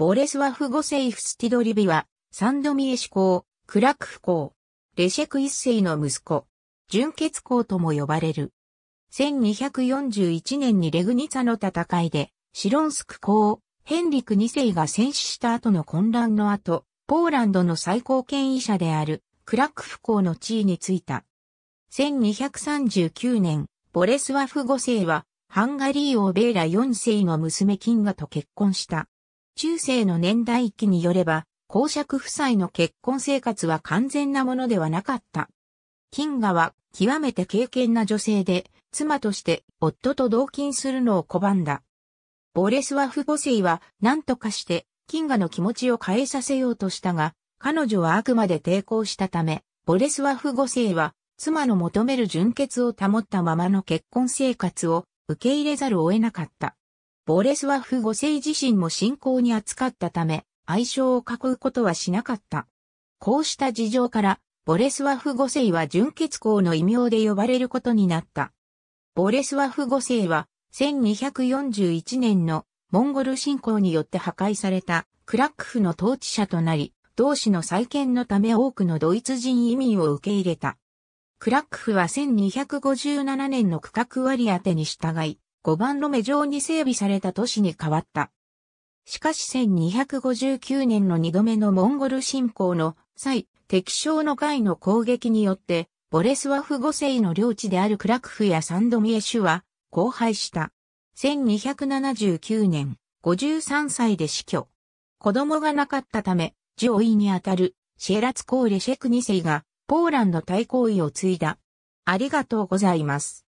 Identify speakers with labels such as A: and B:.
A: ボレスワフゴセイフスティドリビは、サンドミエシ公、クラクフ公、レシェク一世の息子、純血公とも呼ばれる。1241年にレグニツァの戦いで、シロンスク公、ヘンリク2世が戦死した後の混乱の後、ポーランドの最高権威者である、クラクフ公の地位についた。1239年、ボレスワフ5世は、ハンガリー王ベーラ4世の娘キンガと結婚した。中世の年代記によれば、公爵夫妻の結婚生活は完全なものではなかった。金河は極めて敬虔な女性で、妻として夫と同勤するのを拒んだ。ボレスワフ・母セは何とかして金河の気持ちを変えさせようとしたが、彼女はあくまで抵抗したため、ボレスワフ・母セは妻の求める純潔を保ったままの結婚生活を受け入れざるを得なかった。ボレスワフ5世自身も信仰に扱ったため、愛称を囲うことはしなかった。こうした事情から、ボレスワフ5世は純血皇の異名で呼ばれることになった。ボレスワフ5世は、1241年のモンゴル侵攻によって破壊されたクラックフの統治者となり、同志の再建のため多くのドイツ人移民を受け入れた。クラックフは1257年の区画割り当てに従い、5番路目上に整備された都市に変わった。しかし1259年の2度目のモンゴル侵攻の際、敵将の外の攻撃によって、ボレスワフ5世の領地であるクラクフやサンドミエシュは荒廃した。1279年、53歳で死去。子供がなかったため、上位にあたるシェラツコーレシェク2世がポーランド対抗位を継いだ。ありがとうございます。